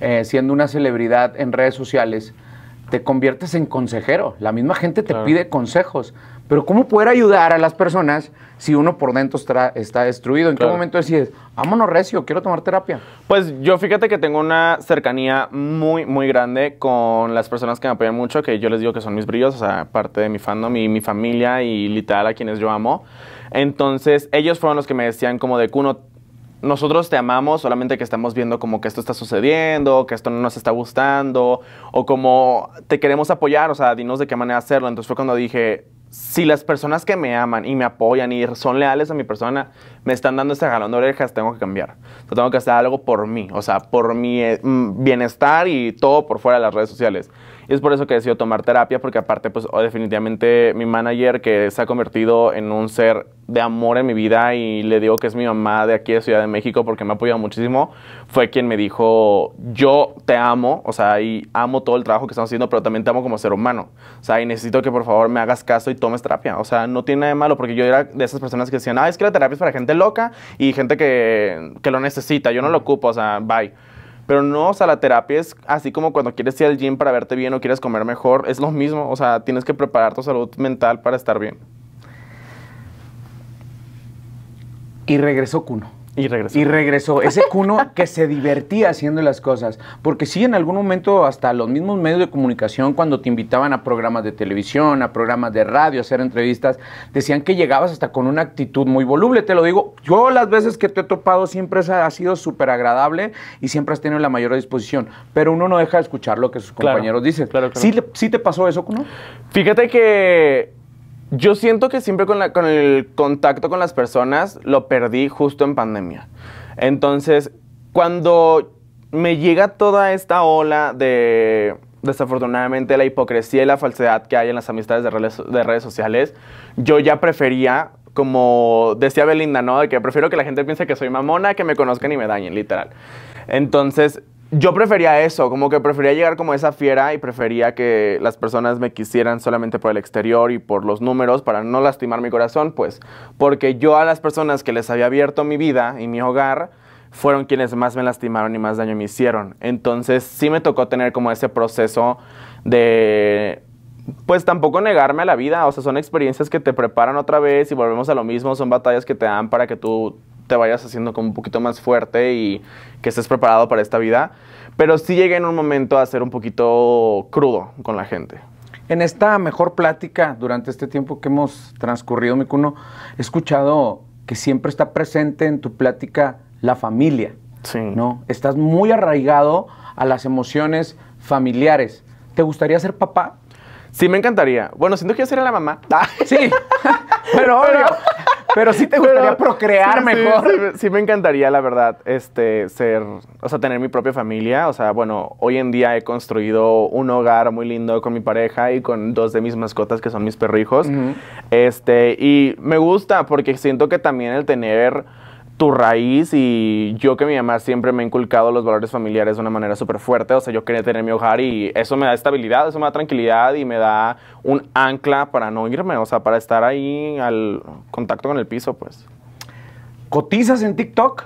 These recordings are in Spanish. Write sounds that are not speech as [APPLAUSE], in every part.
Eh, siendo una celebridad en redes sociales, te conviertes en consejero. La misma gente te pide consejos. Pero ¿cómo poder ayudar a las personas si uno por dentro está, destruido? ¿En qué momento decides, vámonos recio, quiero tomar terapia? Pues yo fíjate que tengo una cercanía muy, muy grande con las personas que me apoyan mucho, que yo les digo que son mis brillos, o sea, parte de mi fandom y mi familia y literal a quienes yo amo. Entonces ellos fueron los que me decían como de Cuno, nosotros te amamos, solamente que estamos viendo como que esto está sucediendo, que esto no nos está gustando, o como te queremos apoyar, o sea, dinos de qué manera hacerlo. Entonces fue cuando dije, si las personas que me aman y me apoyan y son leales a mi persona, me están dando este galón de orejas, tengo que cambiar. tengo que hacer algo por mí, o sea, por mi eh, bienestar y todo por fuera de las redes sociales. Y es por eso que decido tomar terapia, porque aparte, pues oh, definitivamente mi manager, que se ha convertido en un ser de amor en mi vida y le digo que es mi mamá de aquí de Ciudad de México porque me ha apoyado muchísimo, fue quien me dijo, yo te amo, o sea, y amo todo el trabajo que estamos haciendo, pero también te amo como ser humano, o sea, y necesito que por favor me hagas caso y tomes terapia, o sea, no tiene nada de malo, porque yo era de esas personas que decían, ah, es que la terapia es para gente loca y gente que, que lo necesita, yo no lo ocupo, o sea, bye. Pero no, o sea, la terapia es así como cuando quieres ir al gym para verte bien o quieres comer mejor, es lo mismo, o sea, tienes que preparar tu salud mental para estar bien. Y regresó Cuno. Y regresó. Y regresó. Ese Cuno que se divertía haciendo las cosas. Porque sí, en algún momento, hasta los mismos medios de comunicación, cuando te invitaban a programas de televisión, a programas de radio, a hacer entrevistas, decían que llegabas hasta con una actitud muy voluble. Te lo digo, yo las veces que te he topado siempre ha sido súper agradable y siempre has tenido la mayor disposición. Pero uno no deja de escuchar lo que sus compañeros dicen. Claro, claro. ¿Sí, ¿Sí te pasó eso, Cuno? Fíjate que yo siento que siempre con, el contacto con las personas lo perdí justo en pandemia. Entonces, cuando me llega toda esta ola de, desafortunadamente, la hipocresía y la falsedad que hay en las amistades de redes, de redes sociales, yo ya prefería, como decía Belinda, ¿no? que prefiero que la gente piense que soy mamona, que me conozcan y me dañen, literal. Entonces, yo prefería eso, como que prefería llegar como esa fiera y prefería que las personas me quisieran solamente por el exterior y por los números para no lastimar mi corazón, pues, porque yo a las personas que les había abierto mi vida y mi hogar fueron quienes más me lastimaron y más daño me hicieron. Entonces sí me tocó tener como ese proceso de pues tampoco negarme a la vida, o sea, son experiencias que te preparan otra vez y volvemos a lo mismo, son batallas que te dan para que tú te vayas haciendo como un poquito más fuerte y que estés preparado para esta vida. Pero sí llegué en un momento a ser un poquito crudo con la gente. En esta mejor plática, durante este tiempo que hemos transcurrido, Mikuno, he escuchado que siempre está presente en tu plática la familia. Sí. ¿no? Estás muy arraigado a las emociones familiares. ¿Te gustaría ser papá? Sí, me encantaría. Bueno, siento que yo sería la mamá. Sí, [LAUGHS] pero obvio. Pero sí te gustaría procrear mejor. Sí, me encantaría, la verdad, este, ser, o sea, tener mi propia familia. O sea, bueno, hoy en día he construido un hogar muy lindo con mi pareja y con dos de mis mascotas que son mis perrijos. Este, y me gusta porque siento que también el tener tu raíz y yo que mi mamá siempre me ha inculcado los valores familiares de una manera súper fuerte, o sea, yo quería tener mi hogar y eso me da estabilidad, eso me da tranquilidad y me da un ancla para no irme, o sea, para estar ahí al contacto con el piso, pues. ¿Cotizas en TikTok?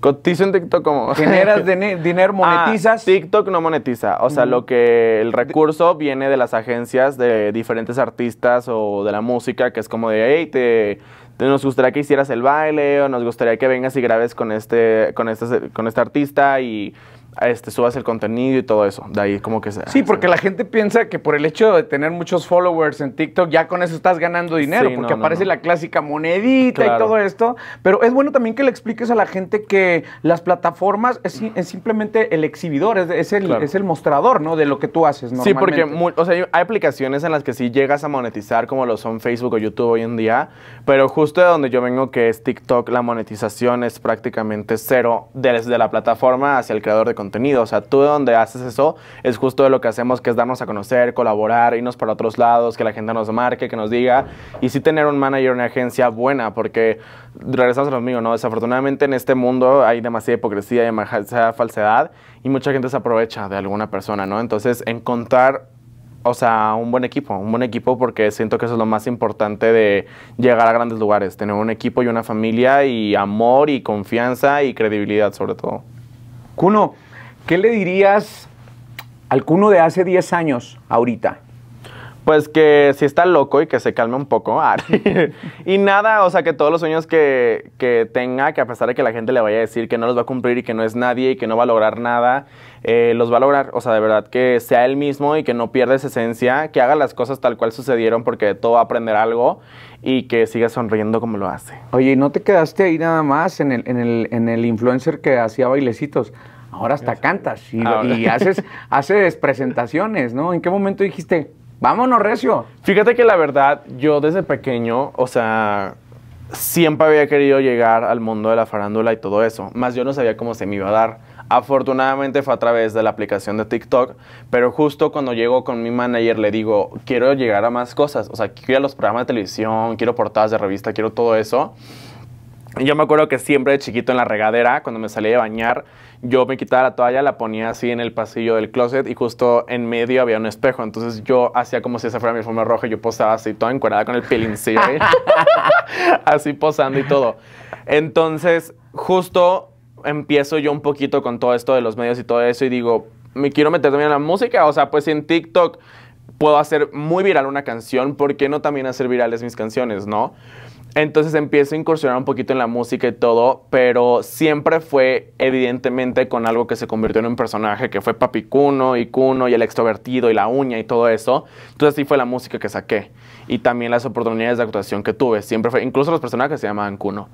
Cotizo en TikTok como... [LAUGHS] ¿Generas dinero, ah, monetizas? TikTok no monetiza, o sea, mm. lo que el recurso viene de las agencias de diferentes artistas o de la música, que es como de, hey, te nos gustaría que hicieras el baile o nos gustaría que vengas y grabes con este, con este, con este artista y este, subas el contenido y todo eso. De ahí como que... Se, sí, porque la gente piensa que por el hecho de tener muchos followers en TikTok, ya con eso estás ganando dinero, porque aparece la clásica monedita y todo esto. Pero es bueno también que le expliques a la gente que las plataformas es, simplemente el exhibidor, es, el, mostrador, ¿no? De lo que tú haces, Sí, porque hay aplicaciones en las que sí llegas a monetizar, como lo son Facebook o YouTube hoy en día, pero justo de donde yo vengo, que es TikTok, la monetización es prácticamente cero desde la plataforma hacia el creador de contenido. O sea, tú donde haces eso es justo de lo que hacemos, que es darnos a conocer, colaborar, irnos para otros lados, que la gente nos marque, que nos diga. Y sí tener un manager, una agencia buena, porque regresamos a los mismo, ¿no? Desafortunadamente en este mundo hay demasiada hipocresía, y demasiada falsedad y mucha gente se aprovecha de alguna persona, ¿no? Entonces, encontrar o sea, un buen equipo, un buen equipo porque siento que eso es lo más importante de llegar a grandes lugares, tener un equipo y una familia y amor y confianza y credibilidad sobre todo. Cuno, ¿Qué le dirías al cuno de hace 10 años ahorita? Pues que si está loco y que se calme un poco. Ah. [LAUGHS] y nada, o sea, que todos los sueños que, que, tenga, que a pesar de que la gente le vaya a decir que no los va a cumplir y que no es nadie y que no va a lograr nada, eh, los va a lograr. O sea, de verdad, que sea él mismo y que no pierda esa esencia, que haga las cosas tal cual sucedieron porque de todo va a aprender algo y que siga sonriendo como lo hace. Oye, ¿y no te quedaste ahí nada más en el, en el influencer que hacía bailecitos? ahora hasta cantas y, ah, [LAUGHS] haces, presentaciones, ¿no? ¿En qué momento dijiste, vámonos, Recio? Fíjate que la verdad, yo desde pequeño, o sea, siempre había querido llegar al mundo de la farándula y todo eso, más yo no sabía cómo se me iba a dar. Afortunadamente fue a través de la aplicación de TikTok, pero justo cuando llego con mi manager le digo, quiero llegar a más cosas, o sea, quiero a los programas de televisión, quiero portadas de revista, quiero todo eso yo me acuerdo que siempre de chiquito en la regadera, cuando me salía de bañar, yo me quitaba la toalla, la ponía así en el pasillo del closet y justo en medio había un espejo. Entonces yo hacía como si esa fuera mi forma roja y yo posaba así, toda encuadrada con el pelincillo, [LAUGHS] así posando y todo. Entonces, justo empiezo yo un poquito con todo esto de los medios y todo eso y digo, me quiero meter también en la música. O sea, pues en TikTok puedo hacer muy viral una canción, ¿por qué no también hacer virales mis canciones, no? Entonces empiezo a incursionar un poquito en la música y todo, pero siempre fue evidentemente con algo que se convirtió en un personaje, que fue Papi Cuno y Cuno y el extrovertido y la uña y todo eso. Entonces así fue la música que saqué y también las oportunidades de actuación que tuve. Siempre fue, incluso los personajes se llamaban Cuno.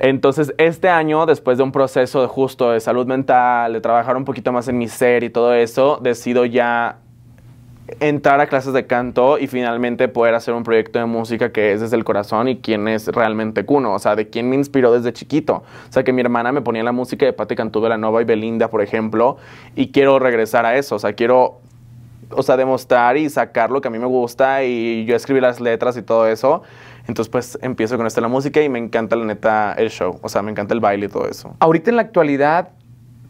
Entonces este año, después de un proceso justo de salud mental, de trabajar un poquito más en mi ser y todo eso, decido ya entrar a clases de canto y finalmente poder hacer un proyecto de música que es desde el corazón y quién es realmente Cuno, o sea, de quién me inspiró desde chiquito. O sea, que mi hermana me ponía la música de Patti Cantú de la Nova y Belinda, por ejemplo, y quiero regresar a eso, o sea, quiero o sea, demostrar y sacar lo que a mí me gusta y yo escribí las letras y todo eso. Entonces, pues empiezo con esta la música y me encanta la neta el show, o sea, me encanta el baile y todo eso. Ahorita en la actualidad,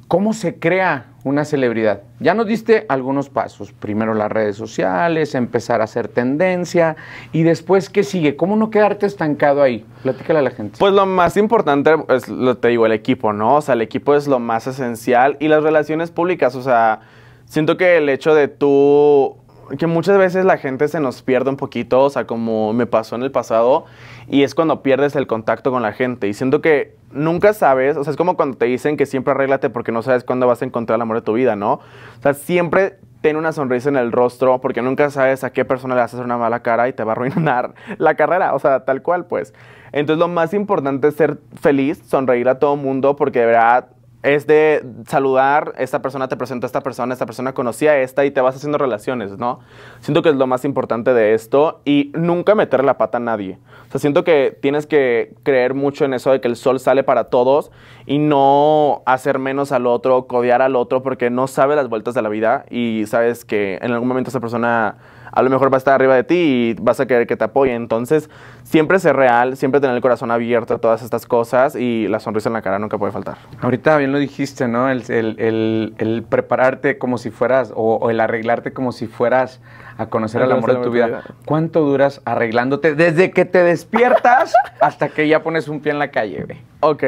¿Cómo se crea una celebridad? Ya nos diste algunos pasos. Primero las redes sociales, empezar a hacer tendencia y después qué sigue. ¿Cómo no quedarte estancado ahí? Platícale a la gente. Pues lo más importante es, lo, te digo, el equipo, ¿no? O sea, el equipo es lo más esencial y las relaciones públicas. O sea, siento que el hecho de tú que muchas veces la gente se nos pierde un poquito, o sea, como me pasó en el pasado, y es cuando pierdes el contacto con la gente. Y siento que nunca sabes, o sea, es como cuando te dicen que siempre arréglate porque no sabes cuándo vas a encontrar el amor de tu vida, ¿no? O sea, siempre ten una sonrisa en el rostro porque nunca sabes a qué persona le haces una mala cara y te va a arruinar [LAUGHS] la carrera, o sea, tal cual, pues. Entonces, lo más importante es ser feliz, sonreír a todo mundo porque de verdad es de saludar, esta persona te presentó a esta persona, esta persona conocía a esta y te vas haciendo relaciones, ¿no? Siento que es lo más importante de esto y nunca meter la pata a nadie. O sea, siento que tienes que creer mucho en eso de que el sol sale para todos y no hacer menos al otro, codear al otro, porque no sabe las vueltas de la vida y sabes que en algún momento esa persona a lo mejor va a estar arriba de ti y vas a querer que te apoye. Entonces, siempre ser real, siempre tener el corazón abierto a todas estas cosas y la sonrisa en la cara nunca puede faltar. Ahorita bien dijiste, ¿no? El, el, prepararte como si fueras, o, o, el arreglarte como si fueras a conocer el amor de tu vida. ¿Cuánto duras arreglándote desde que te despiertas hasta que ya pones un pie en la calle, güey? Ok,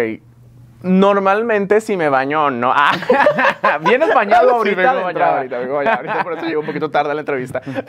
Normalmente si me baño no. Ah, [LAUGHS] vienes ah, bañado ahorita. ahorita, por eso llego un poquito tarde a la entrevista. [LAUGHS]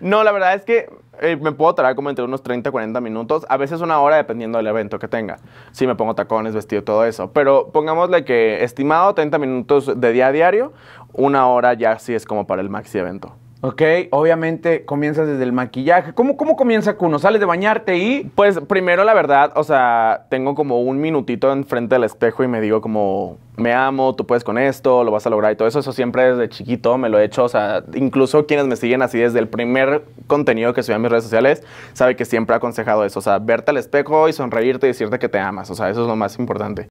No, la verdad es que eh, me puedo tardar como entre unos 30, 40 minutos, a veces una hora dependiendo del evento que tenga. Si me pongo tacones, vestido, todo eso. Pero pongámosle que estimado 30 minutos de día a diario, una hora ya sí es como para el maxi evento. Ok, obviamente comienzas desde el maquillaje. ¿Cómo, cómo comienza Kuno? ¿Sales de bañarte y...? Pues primero, la verdad, o sea, tengo como un minutito enfrente del espejo y me digo como, me amo, tú puedes con esto, lo vas a lograr y todo eso. Eso siempre desde chiquito me lo he hecho. O sea, incluso quienes me siguen así desde el primer contenido que subí a mis redes sociales, sabe que siempre he aconsejado eso. O sea, verte al espejo y sonreírte y decirte que te amas. O sea, eso es lo más importante.